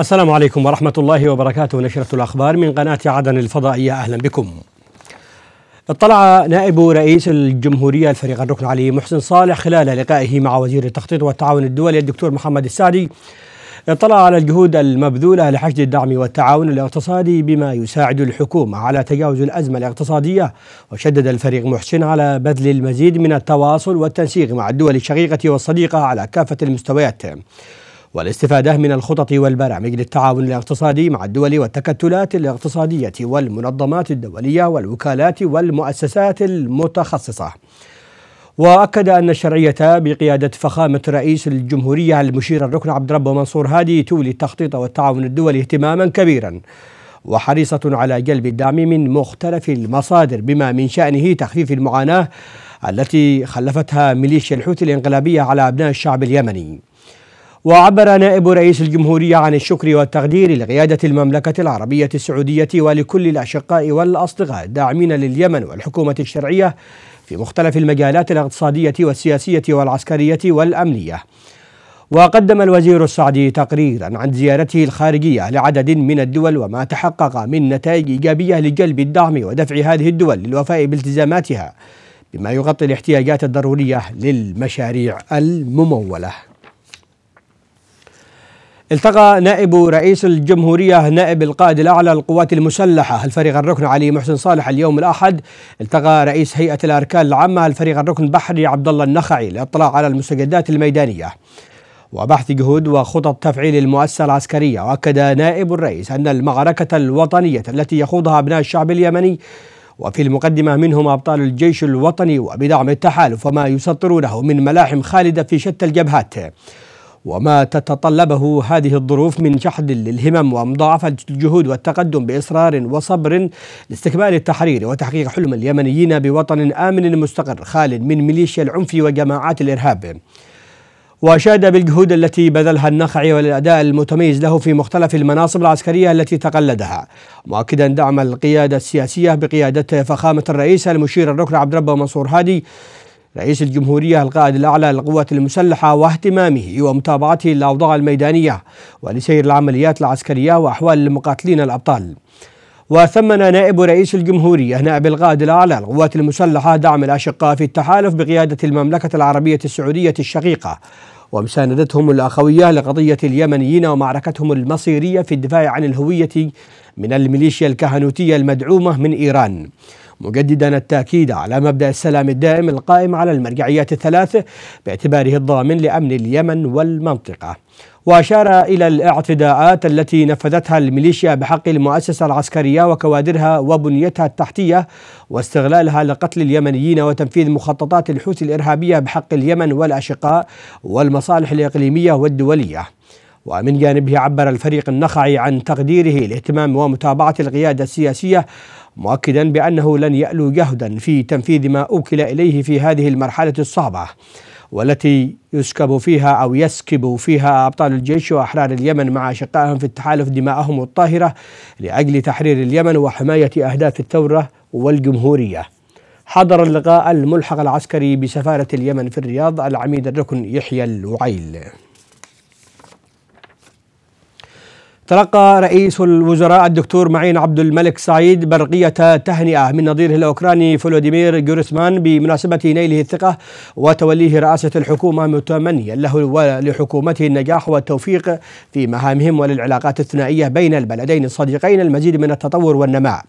السلام عليكم ورحمة الله وبركاته نشرة الأخبار من قناة عدن الفضائية أهلا بكم اطلع نائب رئيس الجمهورية الفريق الركن علي محسن صالح خلال لقائه مع وزير التخطيط والتعاون الدولي الدكتور محمد السعدي اطلع على الجهود المبذولة لحشد الدعم والتعاون الاقتصادي بما يساعد الحكومة على تجاوز الأزمة الاقتصادية وشدد الفريق محسن على بذل المزيد من التواصل والتنسيق مع الدول الشقيقة والصديقة على كافة المستويات والاستفادة من الخطط والبرامج للتعاون الاقتصادي مع الدول والتكتلات الاقتصادية والمنظمات الدولية والوكالات والمؤسسات المتخصصة. واكد ان الشرعيه بقياده فخامه رئيس الجمهوريه المشير الركن عبد ربه منصور هادي تولي التخطيط والتعاون الدولي اهتماما كبيرا وحريصه على جلب الدعم من مختلف المصادر بما من شانه تخفيف المعاناه التي خلفتها ميليشيا الحوثي الانقلابيه على ابناء الشعب اليمني وعبر نائب رئيس الجمهورية عن الشكر والتقدير لقيادة المملكة العربية السعودية ولكل الأشقاء والأصدقاء الداعمين لليمن والحكومة الشرعية في مختلف المجالات الاقتصادية والسياسية والعسكرية والأمنية وقدم الوزير السعدي تقريرا عن زيارته الخارجية لعدد من الدول وما تحقق من نتائج إيجابية لجلب الدعم ودفع هذه الدول للوفاء بالتزاماتها بما يغطي الاحتياجات الضرورية للمشاريع الممولة التقى نائب رئيس الجمهورية نائب القائد الأعلى للقوات المسلحة الفريق الركن علي محسن صالح اليوم الأحد التقى رئيس هيئة الأركان العامة الفريق الركن بحري عبد الله النخعي للاطلاع على المستجدات الميدانية وبحث جهود وخطط تفعيل المؤسسة العسكرية وأكد نائب الرئيس أن المعركة الوطنية التي يخوضها أبناء الشعب اليمني وفي المقدمة منهم أبطال الجيش الوطني وبدعم التحالف وما يسطرونه من ملاحم خالدة في شتى الجبهات وما تتطلبه هذه الظروف من جحد للهمم ومضاعفة الجهود والتقدم بإصرار وصبر لاستكمال التحرير وتحقيق حلم اليمنيين بوطن آمن مستقر خال من ميليشيا العنف وجماعات الإرهاب وأشاد بالجهود التي بذلها النخعي والأداء المتميز له في مختلف المناصب العسكرية التي تقلدها مؤكدا دعم القيادة السياسية بقيادة فخامة الرئيس المشير الركن عبد ربه منصور هادي رئيس الجمهورية القائد الأعلى للقوات المسلحة واهتمامه ومتابعته للأوضاع الميدانية ولسير العمليات العسكرية وأحوال المقاتلين الأبطال وثمن نائب رئيس الجمهورية نائب القائد الأعلى للقوات المسلحة دعم الأشقاء في التحالف بقيادة المملكة العربية السعودية الشقيقة ومساندتهم الأخوية لقضية اليمنيين ومعركتهم المصيرية في الدفاع عن الهوية من الميليشيا الكهنوتية المدعومة من إيران مجددا التأكيد على مبدأ السلام الدائم القائم على المرجعيات الثلاث باعتباره الضامن لأمن اليمن والمنطقة وأشار إلى الاعتداءات التي نفذتها الميليشيا بحق المؤسسة العسكرية وكوادرها وبنيتها التحتية واستغلالها لقتل اليمنيين وتنفيذ مخططات الحوثي الإرهابية بحق اليمن والأشقاء والمصالح الإقليمية والدولية ومن جانبه عبر الفريق النخعي عن تقديره لاهتمام ومتابعة القيادة السياسية مؤكدا بأنه لن يألو جهدا في تنفيذ ما أوكل إليه في هذه المرحلة الصعبة والتي يسكب فيها أو يسكب فيها أبطال الجيش وأحرار اليمن مع أشقائهم في التحالف دماءهم الطاهرة لأجل تحرير اليمن وحماية أهداف الثورة والجمهورية حضر اللقاء الملحق العسكري بسفارة اليمن في الرياض العميد الركن يحيى الوعيل تلقى رئيس الوزراء الدكتور معين عبد الملك سعيد برقية تهنئة من نظيره الأوكراني فولوديمير جورسمان بمناسبة نيله الثقة وتوليه رئاسة الحكومة متمنيا له ولحكومته النجاح والتوفيق في مهامهم وللعلاقات الثنائية بين البلدين الصديقين المزيد من التطور والنماء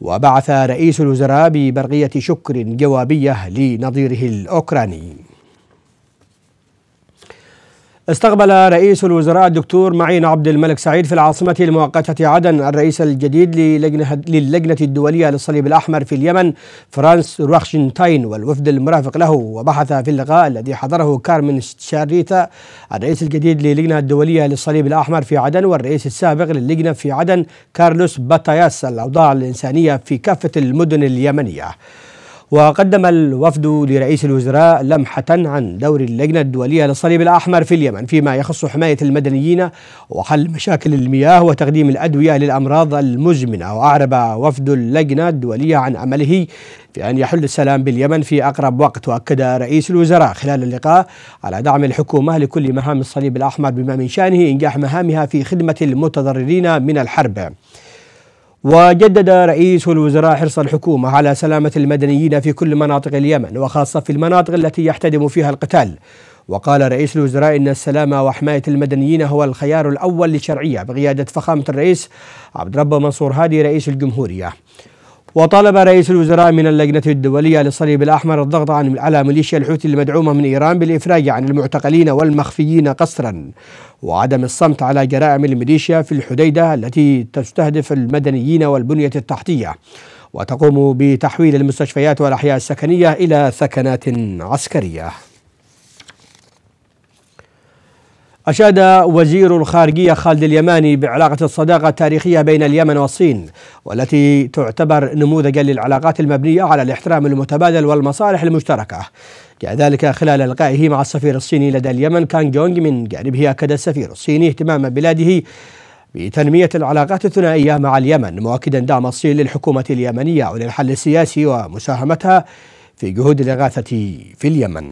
وبعث رئيس الوزراء ببرقية شكر جوابية لنظيره الأوكراني استقبل رئيس الوزراء الدكتور معين عبد الملك سعيد في العاصمة المؤقتة عدن الرئيس الجديد للجنة, للجنة الدولية للصليب الأحمر في اليمن فرانس روخشنتاين والوفد المرافق له وبحث في اللقاء الذي حضره كارمن شاريتا الرئيس الجديد للجنة الدولية للصليب الأحمر في عدن والرئيس السابق للجنة في عدن كارلوس باتاياس الأوضاع الإنسانية في كافة المدن اليمنية وقدم الوفد لرئيس الوزراء لمحة عن دور اللجنة الدولية للصليب الأحمر في اليمن فيما يخص حماية المدنيين وحل مشاكل المياه وتقديم الأدوية للأمراض المزمنة وأعرب وفد اللجنة الدولية عن أمله في أن يحل السلام باليمن في أقرب وقت وأكد رئيس الوزراء خلال اللقاء على دعم الحكومة لكل مهام الصليب الأحمر بما من شأنه إنجاح مهامها في خدمة المتضررين من الحرب وجدد رئيس الوزراء حرص الحكومة على سلامة المدنيين في كل مناطق اليمن وخاصة في المناطق التي يحتدم فيها القتال وقال رئيس الوزراء إن السلامة وحماية المدنيين هو الخيار الأول للشرعية بقيادة فخامة الرئيس عبد ربه منصور هادي رئيس الجمهورية وطلب رئيس الوزراء من اللجنة الدولية للصليب الأحمر الضغط على ميليشيا الحوثي المدعومة من إيران بالإفراج عن المعتقلين والمخفيين قسرا وعدم الصمت على جرائم الميليشيا في الحديدة التي تستهدف المدنيين والبنية التحتية وتقوم بتحويل المستشفيات والأحياء السكنية إلى ثكنات عسكرية أشاد وزير الخارجية خالد اليماني بعلاقة الصداقة التاريخية بين اليمن والصين والتي تعتبر نموذجا للعلاقات المبنية على الاحترام المتبادل والمصالح المشتركة جاء ذلك خلال لقائه مع السفير الصيني لدى اليمن كان جونج من جانبه أكد السفير الصيني اهتمام بلاده بتنمية العلاقات الثنائية مع اليمن مؤكدا دعم الصين للحكومة اليمنية وللحل السياسي ومساهمتها في جهود الإغاثة في اليمن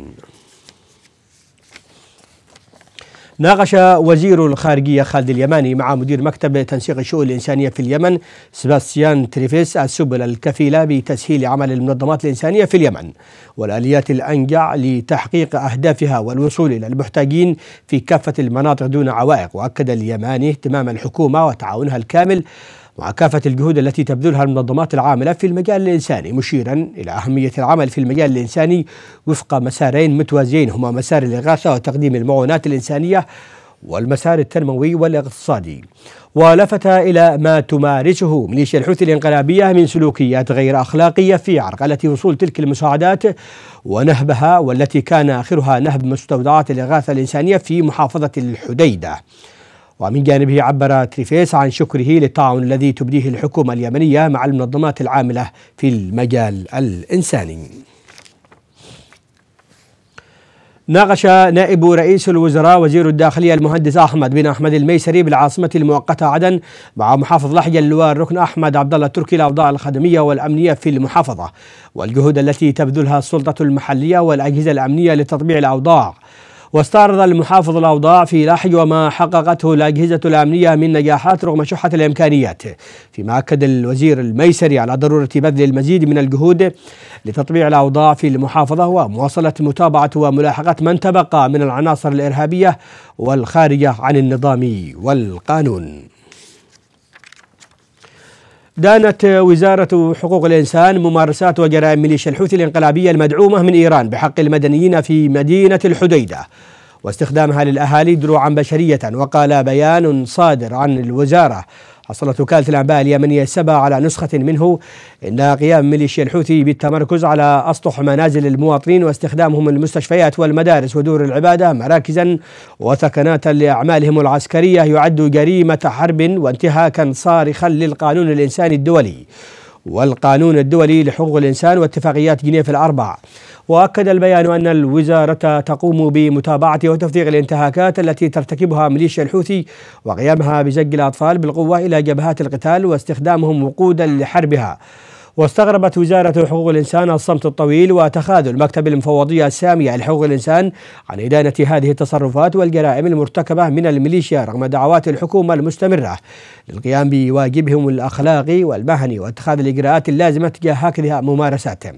ناقش وزير الخارجية خالد اليماني مع مدير مكتب تنسيق الشؤون الإنسانية في اليمن سباستيان تريفيس السبل الكفيلة بتسهيل عمل المنظمات الإنسانية في اليمن والآليات الأنجع لتحقيق أهدافها والوصول إلى المحتاجين في كافة المناطق دون عوائق وأكد اليماني اهتمام الحكومة وتعاونها الكامل كافة الجهود التي تبذلها المنظمات العاملة في المجال الإنساني مشيرا إلى أهمية العمل في المجال الإنساني وفق مسارين متوازيين هما مسار الإغاثة وتقديم المعونات الإنسانية والمسار التنموي والاقتصادي ولفت إلى ما تمارسه ميليشيا الحوثي الانقلابية من سلوكيات غير أخلاقية في عرقلة وصول تلك المساعدات ونهبها والتي كان آخرها نهب مستودعات الإغاثة الإنسانية في محافظة الحديدة ومن جانبه عبر تريفيس عن شكره للتعاون الذي تبديه الحكومة اليمنية مع المنظمات العاملة في المجال الإنساني ناقش نائب رئيس الوزراء وزير الداخلية المهندس أحمد بن أحمد الميسري بالعاصمة المؤقتة عدن مع محافظ لحج اللواء الركن أحمد عبد الله التركي الأوضاع الخدمية والأمنية في المحافظة والجهود التي تبذلها السلطة المحلية والأجهزة الأمنية لتطبيع الأوضاع واستعرض المحافظ الأوضاع في لاحق وما حققته الأجهزة الأمنية من نجاحات رغم شحة الإمكانيات فيما أكد الوزير الميسري على ضرورة بذل المزيد من الجهود لتطبيع الأوضاع في المحافظة ومواصلة متابعة وملاحقة من تبقى من العناصر الإرهابية والخارجة عن النظام والقانون دانت وزارة حقوق الإنسان ممارسات وجرائم ميليشيا الحوثي الانقلابية المدعومة من إيران بحق المدنيين في مدينة الحديدة واستخدامها للأهالي دروعا بشرية وقال بيان صادر عن الوزارة حصلت وكالة الأنباء اليمنية سبا على نسخة منه إن قيام ميليشيا الحوثي بالتمركز على أسطح منازل المواطنين واستخدامهم المستشفيات والمدارس ودور العبادة مراكزا وثكنات لأعمالهم العسكرية يعد جريمة حرب وانتهاكا صارخا للقانون الإنساني الدولي والقانون الدولي لحقوق الإنسان واتفاقيات جنيف الأربع وأكد البيان أن الوزارة تقوم بمتابعة وتفتيغ الانتهاكات التي ترتكبها ميليشيا الحوثي وقيامها بزج الأطفال بالقوة إلى جبهات القتال واستخدامهم وقودا لحربها واستغربت وزارة حقوق الإنسان الصمت الطويل وتخاذل مكتب المفوضية السامية لحقوق الإنسان عن إدانة هذه التصرفات والجرائم المرتكبة من الميليشيا رغم دعوات الحكومة المستمرة للقيام بواجبهم الأخلاقي والمهني واتخاذ الإجراءات اللازمة تجاه هكذا ممارساتهم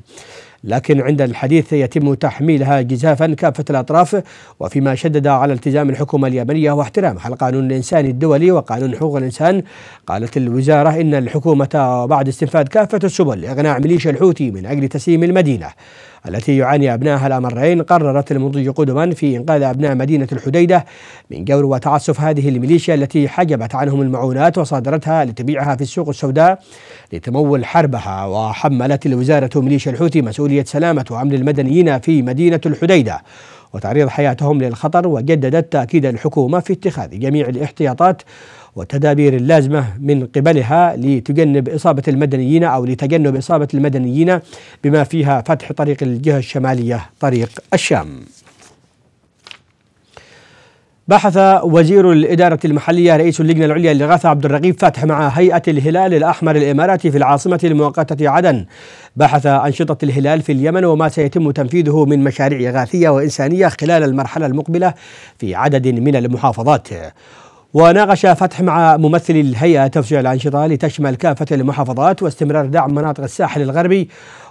لكن عند الحديث يتم تحميلها جزافا كافة الأطراف وفيما شدد على التزام الحكومة اليمنية واحترامها القانون الإنساني الدولي وقانون حقوق الإنسان قالت الوزارة إن الحكومة بعد استنفاذ كافة السبل لإقناع ميليشيا الحوثي من أجل تسليم المدينة التي يعاني أبنائها الأمرين قررت المضي قدما في إنقاذ أبناء مدينة الحديدة من جور وتعسف هذه الميليشيا التي حجبت عنهم المعونات وصادرتها لتبيعها في السوق السوداء لتمول حربها وحملت الوزارة ميليشيا الحوثي مسؤولية سلامة وأمن المدنيين في مدينة الحديدة وتعريض حياتهم للخطر وجددت تأكيد الحكومة في اتخاذ جميع الاحتياطات والتدابير اللازمة من قبلها لتجنب إصابة المدنيين أو لتجنب إصابة المدنيين بما فيها فتح طريق الجهة الشمالية طريق الشام بحث وزير الإدارة المحلية رئيس اللجنة العليا للإغاثة عبد الرقيب فتح مع هيئة الهلال الأحمر الإماراتي في العاصمة المؤقتة عدن بحث أنشطة الهلال في اليمن وما سيتم تنفيذه من مشاريع إغاثية وإنسانية خلال المرحلة المقبلة في عدد من المحافظات وناقش فتح مع ممثلي الهيئة تفجير الأنشطة لتشمل كافة المحافظات واستمرار دعم مناطق الساحل الغربي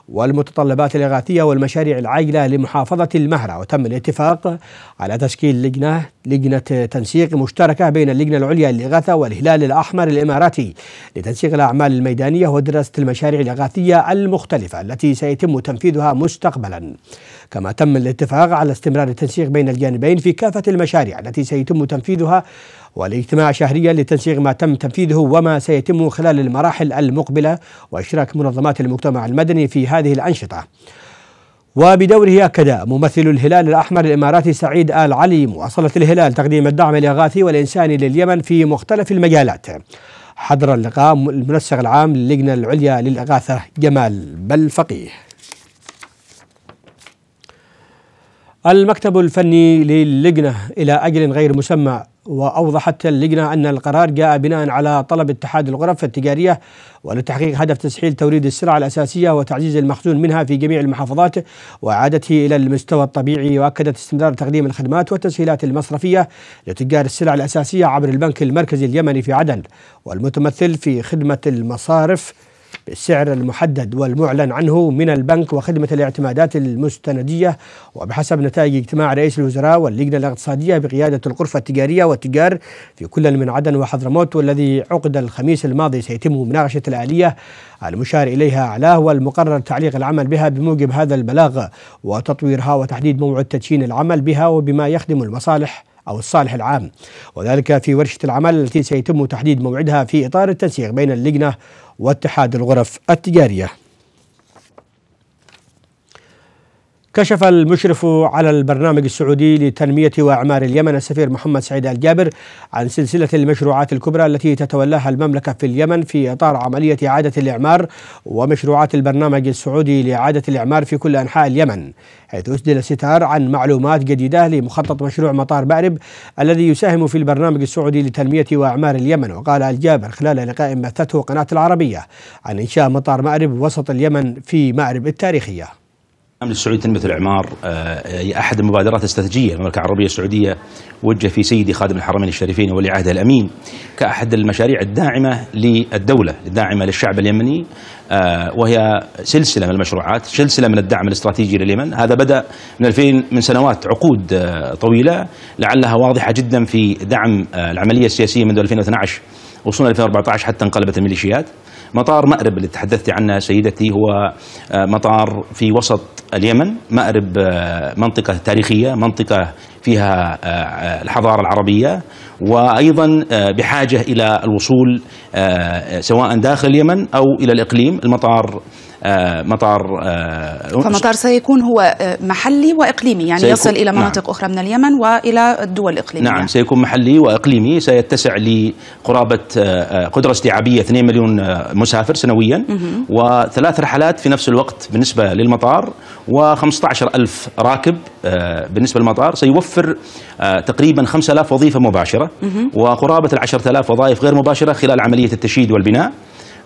والمتطلبات الإغاثية والمشاريع العاجلة لمحافظة المهرة وتم الاتفاق على تشكيل لجنة لجنة تنسيق مشتركة بين اللجنة العليا للإغاثة والهلال الأحمر الإماراتي لتنسيق الأعمال الميدانية ودراسة المشاريع الإغاثية المختلفة التي سيتم تنفيذها مستقبلا كما تم الاتفاق على استمرار التنسيق بين الجانبين في كافة المشاريع التي سيتم تنفيذها والاجتماع شهريا لتنسيق ما تم تنفيذه وما سيتم خلال المراحل المقبلة وإشراك منظمات المجتمع المدني في هذه الأنشطة وبدوره أكد ممثل الهلال الأحمر الإماراتي سعيد آل علي مواصلة الهلال تقديم الدعم الإغاثي والإنساني لليمن في مختلف المجالات حضر اللقاء المنسق العام للجنة العليا للإغاثة جمال بلفقيه المكتب الفني للجنة إلى أجل غير مسمى وأوضحت اللجنة أن القرار جاء بناء على طلب اتحاد الغرف التجارية ولتحقيق هدف تسهيل توريد السلع الأساسية وتعزيز المخزون منها في جميع المحافظات وإعادته إلى المستوى الطبيعي وأكدت استمرار تقديم الخدمات والتسهيلات المصرفية لتجار السلع الأساسية عبر البنك المركزي اليمني في عدن والمتمثل في خدمة المصارف بالسعر المحدد والمعلن عنه من البنك وخدمة الاعتمادات المستندية وبحسب نتائج اجتماع رئيس الوزراء واللجنة الاقتصادية بقيادة الغرفة التجارية والتجار في كل من عدن وحضرموت والذي عقد الخميس الماضي سيتم مناقشة الآلية المشار إليها علاه والمقرر تعليق العمل بها بموجب هذا البلاغ وتطويرها وتحديد موعد تدشين العمل بها وبما يخدم المصالح أو الصالح العام وذلك في ورشة العمل التي سيتم تحديد موعدها في إطار التنسيق بين اللجنة واتحاد الغرف التجارية كشف المشرف على البرنامج السعودي لتنمية وأعمار اليمن السفير محمد سعيد الجابر عن سلسلة المشروعات الكبرى التي تتولاها المملكة في اليمن في إطار عملية إعادة الإعمار ومشروعات البرنامج السعودي لإعادة الإعمار في كل أنحاء اليمن حيث أسدل ستار عن معلومات جديدة لمخطط مشروع مطار بأرب الذي يساهم في البرنامج السعودي لتنمية وأعمار اليمن وقال الجابر خلال لقاء مثته قناة العربية عن إنشاء مطار مأرب وسط اليمن في مأرب التاريخية الامن السعودي تنمية الإعمار هي آه، آه، أحد المبادرات الاستراتيجية المملكة العربية السعودية وجه في سيدي خادم الحرمين الشريفين ولي عهده الأمين كأحد المشاريع الداعمة للدولة الداعمة للشعب اليمني آه، وهي سلسلة من المشروعات سلسلة من الدعم الاستراتيجي لليمن هذا بدأ من 2000 من سنوات عقود طويلة لعلها واضحة جدا في دعم العملية السياسية منذ 2012 وصولا 2014 حتى انقلبت الميليشيات مطار مأرب اللي تحدثت عنه سيدتي هو مطار في وسط اليمن مأرب آه، منطقة تاريخية منطقة فيها آه، آه، الحضارة العربية وأيضا بحاجة إلى الوصول سواء داخل اليمن أو إلى الإقليم المطار آه، مطار آه، فمطار سيكون هو آه، محلي واقليمي يعني يصل الى مناطق نعم اخرى من اليمن والى الدول الاقليميه نعم سيكون محلي واقليمي سيتسع لقرابه قدره استيعابيه 2 مليون مسافر سنويا وثلاث رحلات في نفس الوقت بالنسبه للمطار و15 ألف راكب بالنسبة للمطار سيوفر تقريبا 5000 وظيفة مباشرة وقرابة ال 10000 وظائف غير مباشرة خلال عملية التشييد والبناء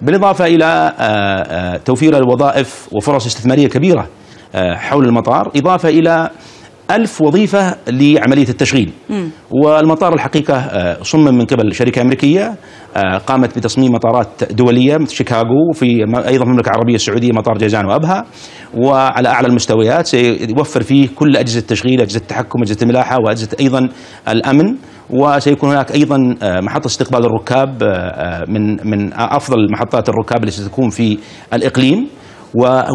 بالإضافة إلى آه، آه، توفير الوظائف وفرص استثمارية كبيرة آه، حول المطار إضافة إلى ألف وظيفة لعملية التشغيل م. والمطار الحقيقة صمم من قبل شركة أمريكية قامت بتصميم مطارات دولية مثل شيكاغو في أيضا المملكة العربية السعودية مطار جازان وأبها وعلى أعلى المستويات سيوفر فيه كل أجهزة التشغيل أجهزة التحكم أجهزة الملاحة وأجهزة أيضا الأمن وسيكون هناك ايضا آه، محطه استقبال الركاب آه، آه، من من افضل محطات الركاب التي ستكون في الاقليم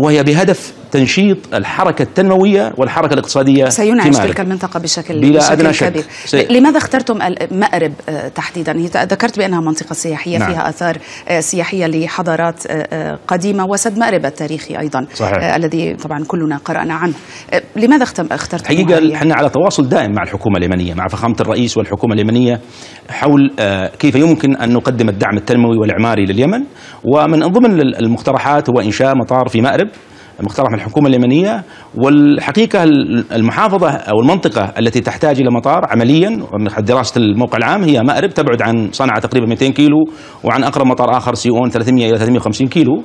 وهي بهدف تنشيط الحركة التنموية والحركة الاقتصادية سينعش تلك المنطقة بشكل, بلا بشكل أدنى شك. كبير سي... لماذا اخترتم المأرب آه، تحديدا هي ذكرت بأنها منطقة سياحية نعم. فيها آثار آه، سياحية لحضارات آه، قديمة وسد مأرب التاريخي أيضا صحيح. الذي طبعا كلنا قرأنا عنه لماذا اخترتم حقيقة احنا على تواصل دائم مع الحكومة اليمنية مع فخامة الرئيس والحكومة اليمنية حول كيف يمكن أن نقدم الدعم التنموي والإعماري لليمن ومن ضمن المقترحات هو إنشاء مطار في مأرب مقترح من الحكومه اليمنيه والحقيقه المحافظه او المنطقه التي تحتاج الى مطار عمليا من دراسه الموقع العام هي مأرب تبعد عن صنعاء تقريبا 200 كيلو وعن اقرب مطار اخر سيئون 300 الى 350 كيلو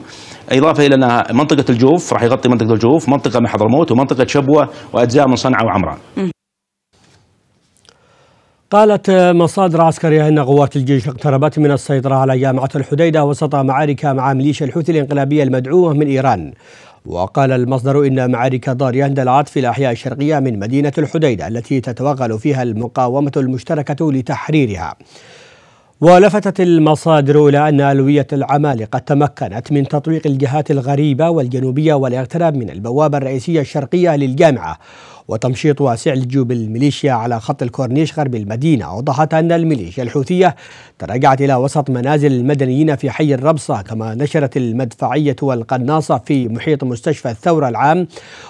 اضافه الى انها منطقه الجوف راح يغطي منطقه الجوف منطقه مع حضرموت ومنطقه شبوه واجزاء من صنعاء وعمران. قالت مصادر عسكرية أن قوات الجيش اقتربت من السيطرة على جامعة الحديدة وسط معارك مع ميليشيا الحوثي الانقلابية المدعومة من إيران وقال المصدر إن معارك ضارية اندلعت في الأحياء الشرقية من مدينة الحديدة التي تتوغل فيها المقاومة المشتركة لتحريرها ولفتت المصادر إلى أن ألوية العمالقة تمكنت من تطويق الجهات الغريبة والجنوبية والاقتراب من البوابة الرئيسية الشرقية للجامعة وتمشيط واسع لجيوب الميليشيا على خط الكورنيش غرب المدينة أوضحت أن الميليشيا الحوثية تراجعت إلى وسط منازل المدنيين في حي الربصة كما نشرت المدفعية والقناصة في محيط مستشفى الثورة العام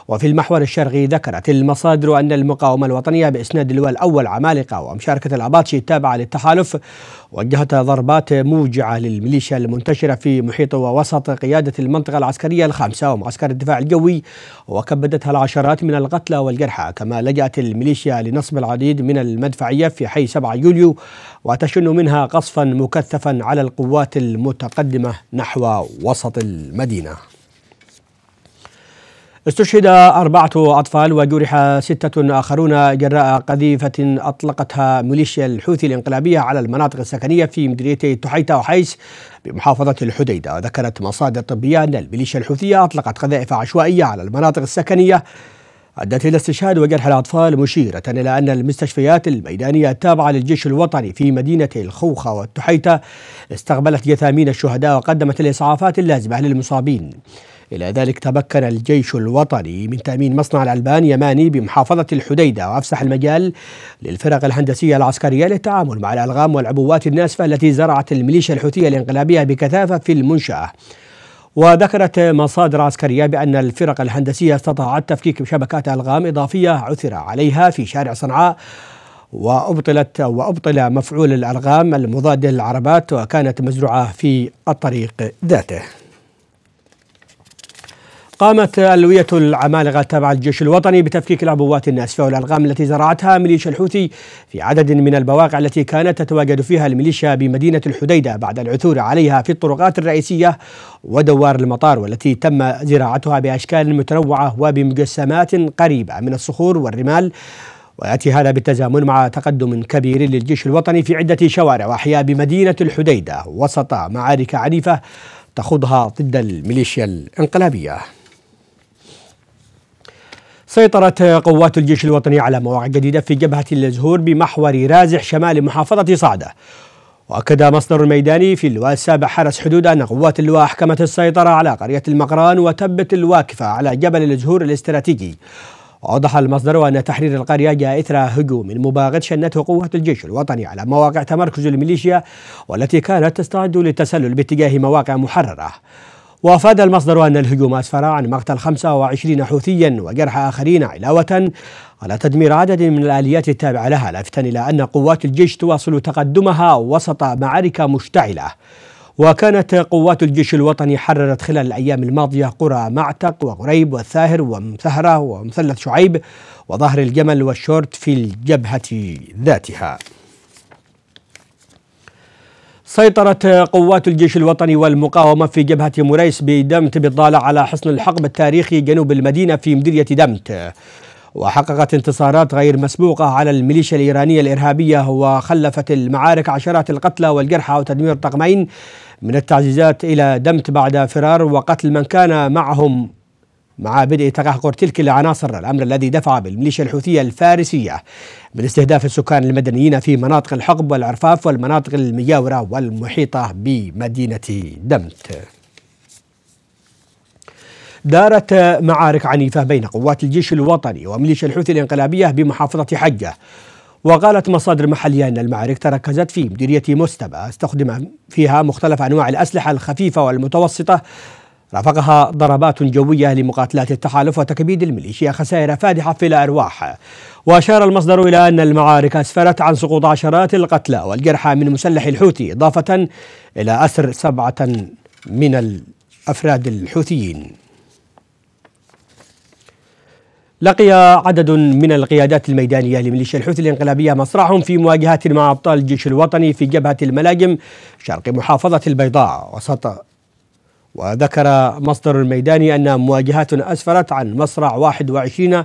وفي المحور الشرقي ذكرت المصادر أن المقاومة الوطنية بإسناد اللواء الأول عمالقة ومشاركة الأباتشي التابعة للتحالف وجهت ضربات موجعة للميليشيا المنتشرة في محيط ووسط قيادة المنطقة العسكرية الخامسة ومعسكر الدفاع الجوي وكبدتها العشرات من القتلى والجرحى الجرحى كما لجأت الميليشيا لنصب العديد من المدفعية في حي 7 يوليو وتشن منها قصفا مكثفا على القوات المتقدمة نحو وسط المدينة استشهد أربعة أطفال وجرح ستة آخرون جراء قذيفة أطلقتها ميليشيا الحوثي الانقلابية على المناطق السكنية في مديريتي تحيتا وحيس بمحافظة الحديدة وذكرت مصادر طبية أن الميليشيا الحوثية أطلقت قذائف عشوائية على المناطق السكنية أدت إلى استشهاد وجرح الأطفال مشيرة إلى أن المستشفيات الميدانية التابعة للجيش الوطني في مدينة الخوخة والتحيتة استقبلت جثامين الشهداء وقدمت الإسعافات اللازمة للمصابين إلى ذلك تمكن الجيش الوطني من تأمين مصنع الألبان يماني بمحافظة الحديدة وأفسح المجال للفرق الهندسية العسكرية للتعامل مع الألغام والعبوات الناسفة التي زرعت الميليشيا الحوثية الانقلابية بكثافة في المنشأة وذكرت مصادر عسكرية بأن الفرق الهندسية استطاعت تفكيك شبكات ألغام إضافية عثر عليها في شارع صنعاء وأبطلت وأبطل مفعول الألغام المضاد للعربات وكانت مزروعة في الطريق ذاته قامت ألوية العمالقة تبع الجيش الوطني بتفكيك العبوات الناسفة والألغام التي زرعتها ميليشيا الحوثي في عدد من البواقع التي كانت تتواجد فيها الميليشيا بمدينة الحديدة بعد العثور عليها في الطرقات الرئيسية ودوار المطار والتي تم زراعتها بأشكال متنوعة وبمجسمات قريبة من الصخور والرمال وياتي هذا بالتزامن مع تقدم كبير للجيش الوطني في عده شوارع واحياء بمدينه الحديده وسط معارك عنيفه تخوضها ضد الميليشيا الانقلابيه سيطرت قوات الجيش الوطني على مواقع جديدة في جبهة الزهور بمحور رازح شمال محافظة صعدة وأكد مصدر ميداني في اللواء السابع حرس حدود أن قوات اللواء أحكمت السيطرة على قرية المقران وتبت الواقفة على جبل الزهور الاستراتيجي أوضح المصدر أن تحرير القرية جاء إثر هجوم مباغت شنته قوة الجيش الوطني على مواقع تمركز الميليشيا والتي كانت تستعد للتسلل باتجاه مواقع محررة وأفاد المصدر أن الهجوم أسفر عن مقتل 25 حوثيا وجرح آخرين علاوة على تدمير عدد من الآليات التابعة لها لافتا إلى أن قوات الجيش تواصل تقدمها وسط معارك مشتعلة وكانت قوات الجيش الوطني حررت خلال الأيام الماضية قرى معتق وغريب والثاهر ومثهرة ومثلث شعيب وظهر الجمل والشورت في الجبهة ذاتها سيطرت قوات الجيش الوطني والمقاومة في جبهة مريس بدمت بالضالة على حصن الحقب التاريخي جنوب المدينة في مديرية دمت وحققت انتصارات غير مسبوقة على الميليشيا الإيرانية الإرهابية وخلفت المعارك عشرات القتلى والجرحى وتدمير طقمين من التعزيزات إلى دمت بعد فرار وقتل من كان معهم مع بدء تقهقر تلك العناصر الأمر الذي دفع بالميليشيا الحوثية الفارسية من استهداف السكان المدنيين في مناطق الحقب والعرفاف والمناطق المجاورة والمحيطة بمدينة دمت دارت معارك عنيفة بين قوات الجيش الوطني وميليشيا الحوثي الانقلابية بمحافظة حجة وقالت مصادر محلية أن المعارك تركزت في مديرية مستبى استخدم فيها مختلف أنواع الأسلحة الخفيفة والمتوسطة رافقها ضربات جوية لمقاتلات التحالف وتكبيد الميليشيا خسائر فادحة في الأرواح وأشار المصدر إلى أن المعارك أسفرت عن سقوط عشرات القتلى والجرحى من مسلح الحوثي إضافة إلى أسر سبعة من الأفراد الحوثيين لقي عدد من القيادات الميدانية لميليشيا الحوثي الانقلابية مصرعهم في مواجهات مع أبطال الجيش الوطني في جبهة الملاجم شرق محافظة البيضاء وسط وذكر مصدر الميداني أن مواجهات أسفرت عن مصرع 21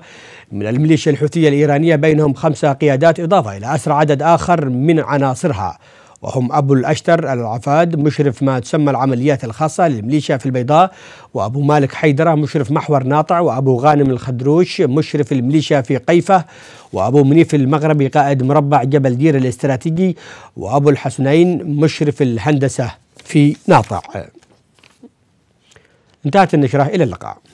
من الميليشيا الحوثية الإيرانية بينهم خمسة قيادات إضافة إلى أسرى عدد آخر من عناصرها وهم أبو الأشتر العفاد مشرف ما تسمى العمليات الخاصة للميليشيا في البيضاء وأبو مالك حيدرة مشرف محور ناطع وأبو غانم الخدروش مشرف الميليشيا في قيفة وأبو منيف المغربي قائد مربع جبل دير الاستراتيجي وأبو الحسنين مشرف الهندسة في ناطع انتهت النشرة إلى اللقاء